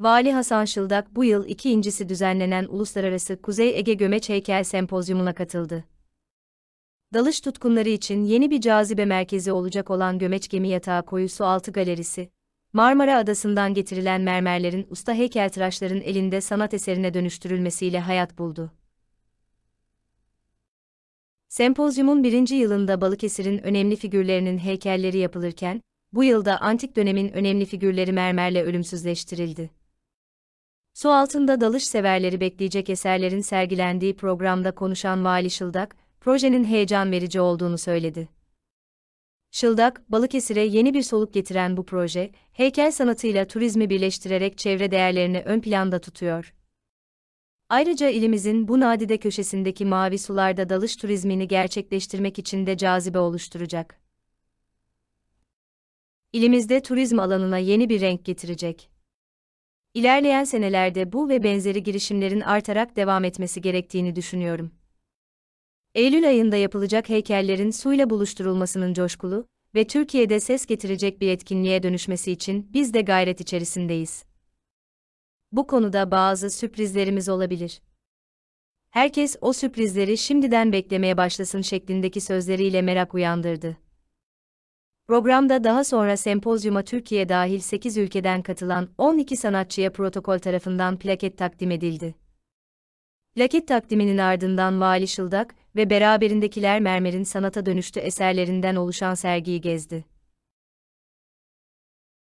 Vali Hasan Şıldak bu yıl ikincisi düzenlenen Uluslararası Kuzey Ege Gömeç Heykel Sempozyumuna katıldı. Dalış tutkunları için yeni bir cazibe merkezi olacak olan Gömeç Gemi Yatağı Koyu Su Altı Galerisi, Marmara Adası'ndan getirilen mermerlerin usta heykeltıraşların elinde sanat eserine dönüştürülmesiyle hayat buldu. Sempozyumun birinci yılında Balıkesir'in önemli figürlerinin heykelleri yapılırken, bu yılda antik dönemin önemli figürleri mermerle ölümsüzleştirildi. Su altında dalış severleri bekleyecek eserlerin sergilendiği programda konuşan Vali Şıldak, projenin heyecan verici olduğunu söyledi. Şıldak, Balıkesir'e yeni bir soluk getiren bu proje, heykel sanatıyla turizmi birleştirerek çevre değerlerini ön planda tutuyor. Ayrıca ilimizin bu nadide köşesindeki mavi sularda dalış turizmini gerçekleştirmek için de cazibe oluşturacak. İlimizde turizm alanına yeni bir renk getirecek. İlerleyen senelerde bu ve benzeri girişimlerin artarak devam etmesi gerektiğini düşünüyorum. Eylül ayında yapılacak heykellerin suyla buluşturulmasının coşkulu ve Türkiye'de ses getirecek bir etkinliğe dönüşmesi için biz de gayret içerisindeyiz. Bu konuda bazı sürprizlerimiz olabilir. Herkes o sürprizleri şimdiden beklemeye başlasın şeklindeki sözleriyle merak uyandırdı. Programda daha sonra sempozyuma Türkiye dahil 8 ülkeden katılan 12 sanatçıya protokol tarafından plaket takdim edildi. Plaket takdiminin ardından Vali Şıldak ve beraberindekiler mermerin sanata dönüştü eserlerinden oluşan sergiyi gezdi.